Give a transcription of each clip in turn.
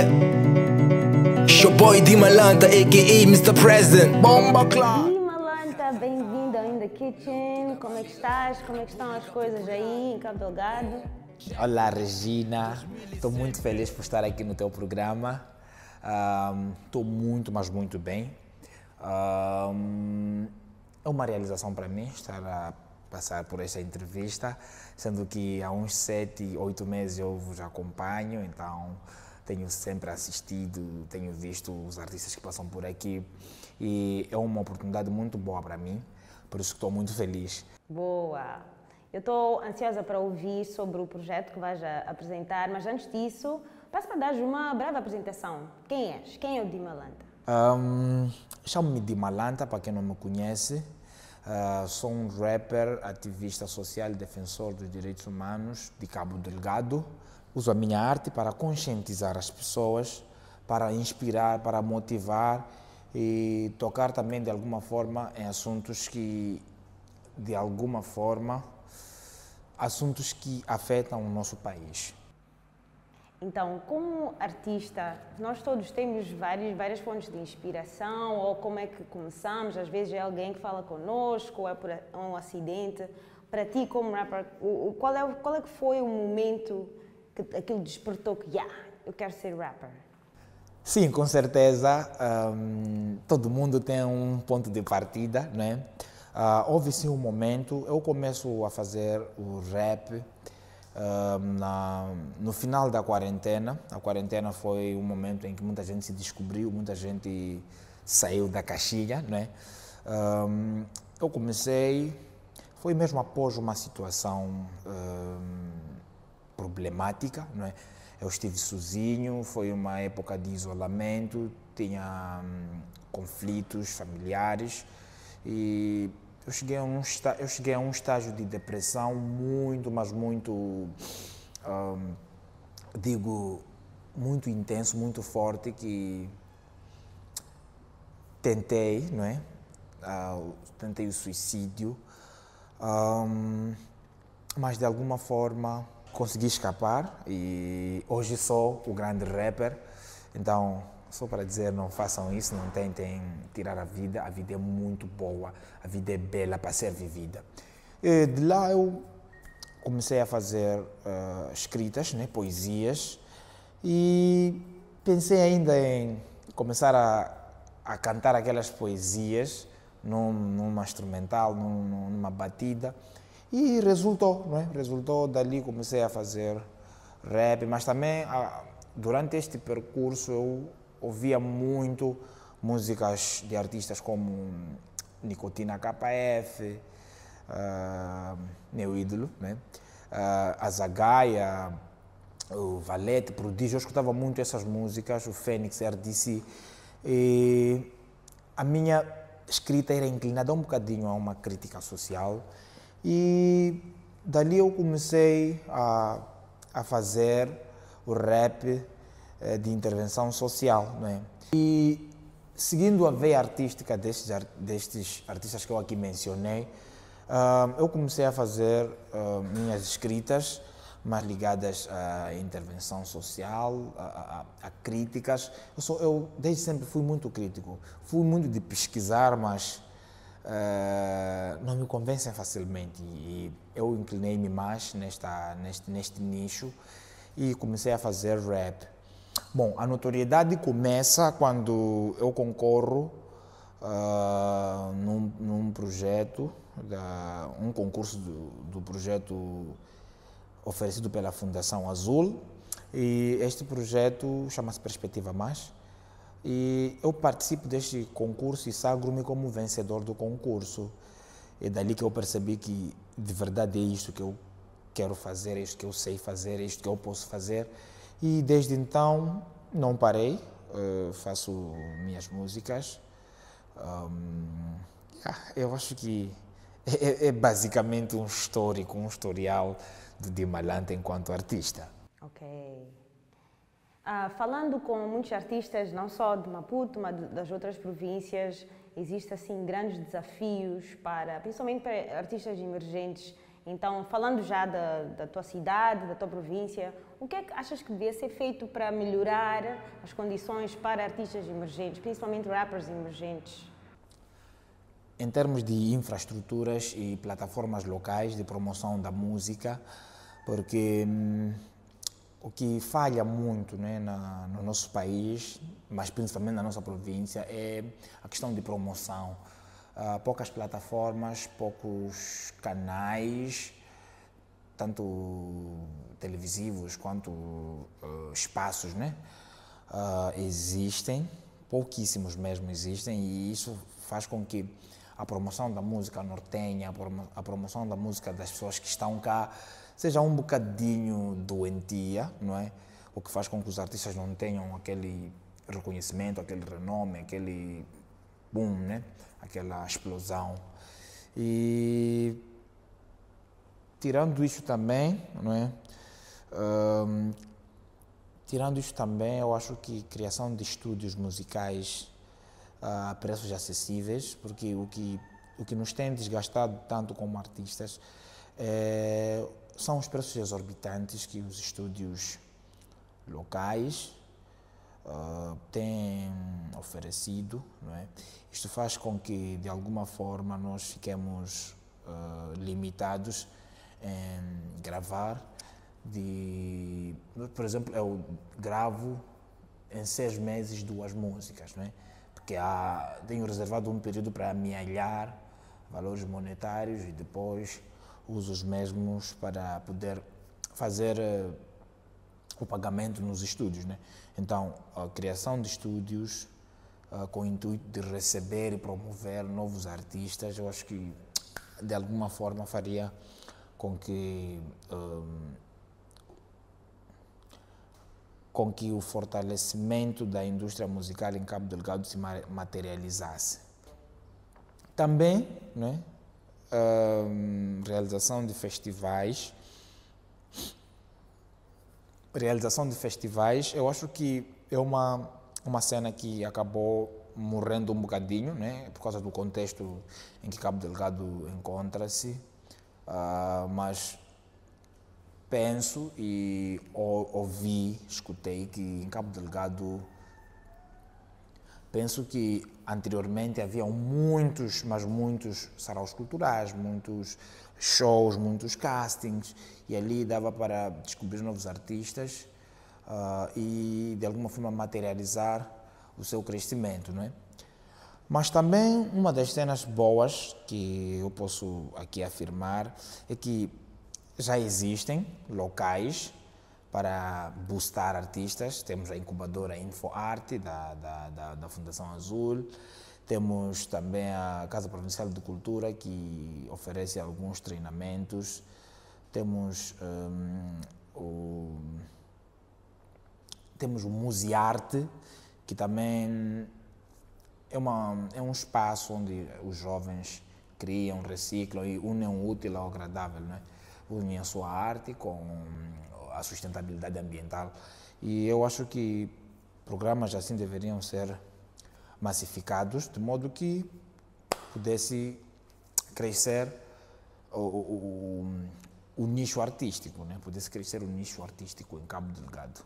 Yeah. your boy Dimalanta, a.k.a. Mr. President. Bomba Dimalanta, bem-vindo ao In The Kitchen. Como é que estás? Como é que estão as coisas aí em Cabo Delgado? Olá, Regina. Estou muito feliz por estar aqui no teu programa. Estou um, muito, mas muito bem. Um, é uma realização para mim estar a passar por esta entrevista, sendo que há uns sete, oito meses eu vos acompanho, então tenho sempre assistido, tenho visto os artistas que passam por aqui e é uma oportunidade muito boa para mim, por isso estou muito feliz. Boa! Eu estou ansiosa para ouvir sobre o projeto que vais apresentar, mas antes disso, passa para dar uma breve apresentação. Quem és? Quem é o Dimalanta? Um, Chamo-me Dimalanta, para quem não me conhece. Uh, sou um rapper, ativista social e defensor dos direitos humanos de Cabo Delgado. Uso a minha arte para conscientizar as pessoas, para inspirar, para motivar e tocar também de alguma forma em assuntos que, de alguma forma, assuntos que afetam o nosso país. Então, como artista, nós todos temos vários, várias fontes de inspiração, ou como é que começamos, às vezes é alguém que fala conosco, ou é por um acidente. Para ti, como rapper, qual é, qual é que foi o momento que aquilo despertou que, yeah, eu quero ser rapper? Sim, com certeza. Um, todo mundo tem um ponto de partida, né? Uh, houve sim um momento, eu começo a fazer o rap uh, na, no final da quarentena. A quarentena foi um momento em que muita gente se descobriu, muita gente saiu da caixinha, né? Um, eu comecei, foi mesmo após uma situação um, problemática, não é? Eu estive sozinho, foi uma época de isolamento, tinha hum, conflitos familiares e eu cheguei, a um eu cheguei a um estágio de depressão muito, mas muito, hum, digo, muito intenso, muito forte, que tentei, não é? Uh, tentei o suicídio, um, mas de alguma forma consegui escapar e hoje sou o grande rapper. Então, só para dizer, não façam isso, não tentem tirar a vida. A vida é muito boa, a vida é bela para ser vivida. E de lá eu comecei a fazer uh, escritas, né, poesias, e pensei ainda em começar a, a cantar aquelas poesias num, numa instrumental, num, numa batida. E resultou, não é? Resultou, dali comecei a fazer rap, mas também ah, durante este percurso eu ouvia muito músicas de artistas como Nicotina KF, uh, ah, meu ídolo, né? uh, a Zagaia, o Valete, Prodígio, eu escutava muito essas músicas, o Fênix, RDC, e a minha escrita era inclinada um bocadinho a uma crítica social, e dali eu comecei a, a fazer o rap eh, de intervenção social. Não é? E seguindo a veia artística destes, destes artistas que eu aqui mencionei, ah, eu comecei a fazer ah, minhas escritas mais ligadas à intervenção social, a, a, a críticas. Eu, sou, eu desde sempre fui muito crítico, fui muito de pesquisar, mas eh, não me convencem facilmente. E eu inclinei-me mais nesta, neste, neste nicho e comecei a fazer rap. Bom, a notoriedade começa quando eu concorro uh, num, num, projeto, da, um concurso do, do projeto oferecido pela Fundação Azul. E este projeto chama-se Perspectiva Mais e eu participo deste concurso e sagro-me como vencedor do concurso. É dali que eu percebi que de verdade é isto que eu quero fazer, é isto que eu sei fazer, é isto que eu posso fazer. E desde então não parei, uh, faço minhas músicas. Um, yeah, eu acho que é, é, é, basicamente um histórico, um historial de Dimalanta enquanto artista. Ok. Ah, falando com muitos artistas, não só de Maputo, mas das outras províncias, existem assim grandes desafios para, principalmente para artistas emergentes. Então, falando já da, da, tua cidade, da tua província, o que é que achas que devia ser feito para melhorar as condições para artistas emergentes, principalmente rappers emergentes? Em termos de infraestruturas e plataformas locais de promoção da música, porque hum, o que falha muito né, na, no nosso país, mas principalmente na nossa província, é a questão de promoção. Uh, poucas plataformas, poucos canais, tanto televisivos quanto uh, espaços, né? Uh, existem, pouquíssimos mesmo existem, e isso faz com que a promoção da música nortenha, a promoção da música das pessoas que estão cá seja um bocadinho doentia, não é? O que faz com que os artistas não tenham aquele reconhecimento, aquele renome, aquele boom, né? Aquela explosão. E tirando isso também, não é? Um, tirando isso também, eu acho que criação de estúdios musicais ah, a preços acessíveis, porque o que o que nos tem desgastado tanto como artistas é são os preços exorbitantes que os estúdios locais uh, têm oferecido. Não é? Isto faz com que, de alguma forma, nós fiquemos uh, limitados em gravar. De, por exemplo, eu gravo em seis meses duas músicas, não é? porque há, tenho reservado um período para amealhar valores monetários e depois uso os mesmos para poder fazer uh, o pagamento nos estúdios. Né? Então, a criação de estúdios uh, com o intuito de receber e promover novos artistas, eu acho que de alguma forma faria com que. Um, ehm, com que o fortalecimento da indústria musical em Cabo Delgado se materializasse. Também, né, realização de festivais. Realização de festivais, eu acho que é uma, uma cena que acabou morrendo um bocadinho, né? por causa do contexto em que Cabo Delgado encontra-se, uh, mas penso e ou, ouvi, escutei que em Cabo Delgado Penso que anteriormente havia muitos, mas muitos saraus culturais, muitos shows, muitos castings, e ali dava para descobrir novos artistas uh, e de alguma forma materializar o seu crescimento, não é? Mas também uma das cenas boas que eu posso aqui afirmar é que já existem locais para boostar artistas. Temos a incubadora InfoArte da, da, da, da, Fundação Azul. Temos também a Casa Provincial de Cultura, que oferece alguns treinamentos. Temos um, o, temos o Musearte, que também é, uma, é um espaço onde os jovens criam, reciclam e unem o útil ao agradável. Né? Unem a sua arte com a sustentabilidade ambiental. E eu acho que programas assim deveriam ser massificados, de modo que pudesse crescer o, o, o, o nicho artístico, né? pudesse crescer o nicho artístico em Cabo Delgado.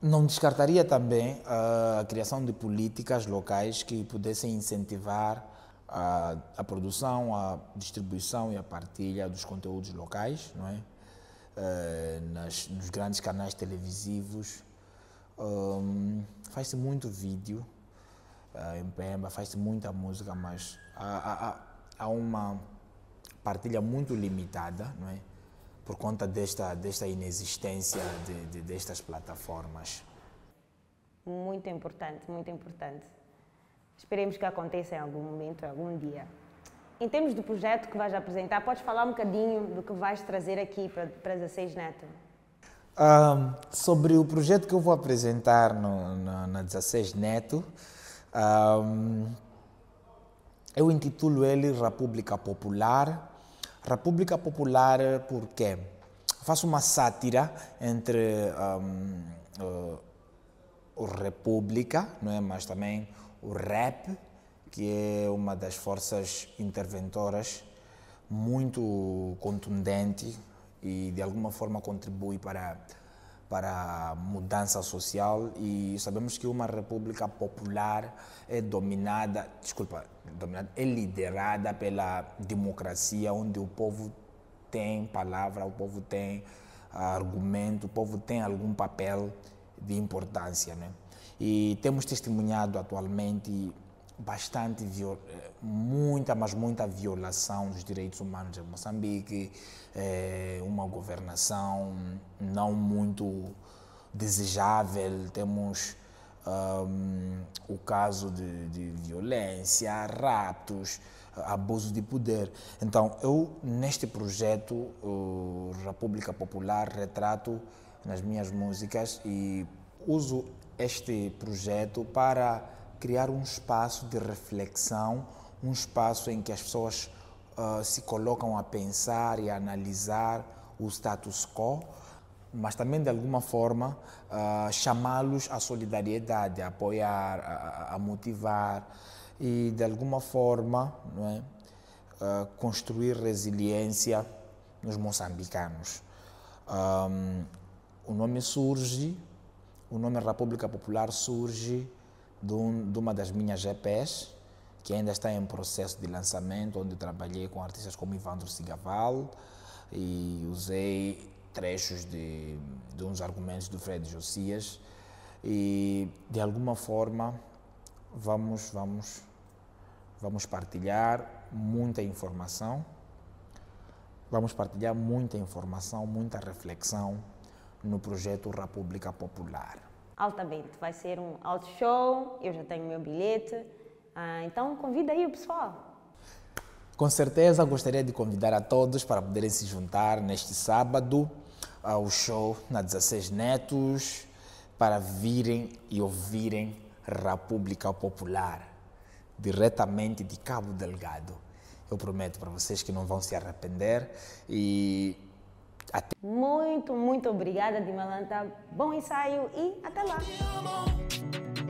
Não descartaria também ah, a criação de políticas locais que pudessem incentivar a, a produção, a distribuição e a partilha dos conteúdos locais, não é? Eh, nas, nos grandes canais televisivos. Um, faz-se muito vídeo uh, em Pemba, faz-se muita música, mas há, há, há, uma partilha muito limitada, não é? Por conta desta, desta inexistência de, de, destas plataformas. Muito importante, muito importante. Esperemos que aconteça em algum momento, algum dia. Em termos do projeto que vais apresentar, podes falar um bocadinho do que vais trazer aqui para, para 16 Neto? sobre o projeto que eu vou apresentar no, no, na 16 Neto, eu intitulo ele República Popular. República Popular eh, porque faço uma sátira entre um, uh, eh, o República, não é? mas também o rap que é uma das forças interventoras muito contundente e de alguma forma contribui para para a mudança social e sabemos que uma república popular é dominada, desculpa, dominada, é liderada pela democracia onde o povo tem palavra, o povo tem argumento, o povo tem algum papel de importância, né? E temos testemunhado atualmente bastante muita, mas muita violação dos direitos humanos em Moçambique, é uma governação não muito desejável, temos um, o caso de, de, violência, raptos, abuso de poder. Então, eu neste projeto República Popular retrato nas minhas músicas e uso este projeto para criar um espaço de reflexão, um espaço em que as pessoas uh, se colocam a pensar e a analisar o status quo, mas também de alguma forma uh, chamá-los à solidariedade, a apoiar, a, a, motivar e de alguma forma é? uh, construir resiliência nos moçambicanos. Um, o nome surge, o nome República Popular surge de, um, de uma das minhas EPs, que ainda está em processo de lançamento, onde trabalhei com artistas como Ivandro Sigaval e usei trechos de, de uns argumentos do Fred Josias e de alguma forma vamos vamos vamos partilhar muita informação vamos partilhar muita informação muita reflexão no projeto República Popular altamente. Vai ser um alto show, eu já tenho o meu bilhete, ah, então convida aí o pessoal. Com certeza gostaria de convidar a todos para poderem se juntar neste sábado ao show na 16 Netos para virem e ouvirem República Popular diretamente de Cabo Delgado. Eu prometo para vocês que não vão se arrepender e até... Muito, muito obrigada, Dimalanta. Bom ensaio e até lá.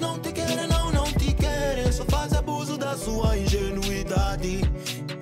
Não te quero, não, não te quero. Só faz abuso da sua ingenuidade.